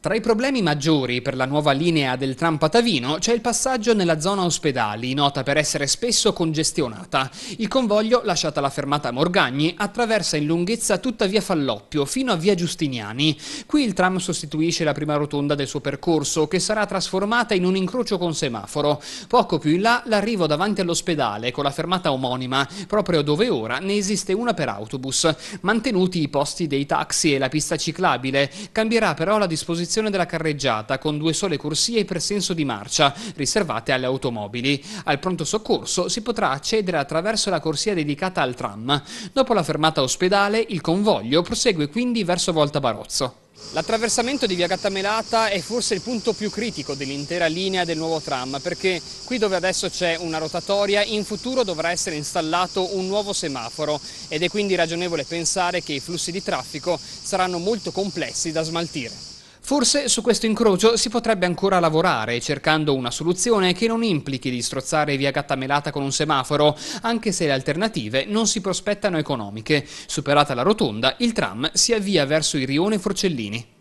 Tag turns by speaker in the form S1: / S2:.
S1: Tra i problemi maggiori per la nuova linea del tram Patavino c'è il passaggio nella zona ospedali, nota per essere spesso congestionata. Il convoglio, lasciata la fermata Morgagni, attraversa in lunghezza tutta via Falloppio fino a via Giustiniani. Qui il tram sostituisce la prima rotonda del suo percorso, che sarà trasformata in un incrocio con semaforo. Poco più in là l'arrivo davanti all'ospedale con la fermata omonima, proprio dove ora ne esiste una per autobus. Mantenuti i posti dei taxi e la pista ciclabile, cambierà però la disposizione disposizione della carreggiata con due sole corsie per senso di marcia, riservate alle automobili. Al pronto soccorso si potrà accedere attraverso la corsia dedicata al tram. Dopo la fermata ospedale, il convoglio prosegue quindi verso Volta Barozzo. L'attraversamento di Via Gattamelata è forse il punto più critico dell'intera linea del nuovo tram perché qui dove adesso c'è una rotatoria in futuro dovrà essere installato un nuovo semaforo ed è quindi ragionevole pensare che i flussi di traffico saranno molto complessi da smaltire. Forse su questo incrocio si potrebbe ancora lavorare, cercando una soluzione che non implichi di strozzare via Gattamelata con un semaforo, anche se le alternative non si prospettano economiche. Superata la rotonda, il tram si avvia verso il rione Forcellini.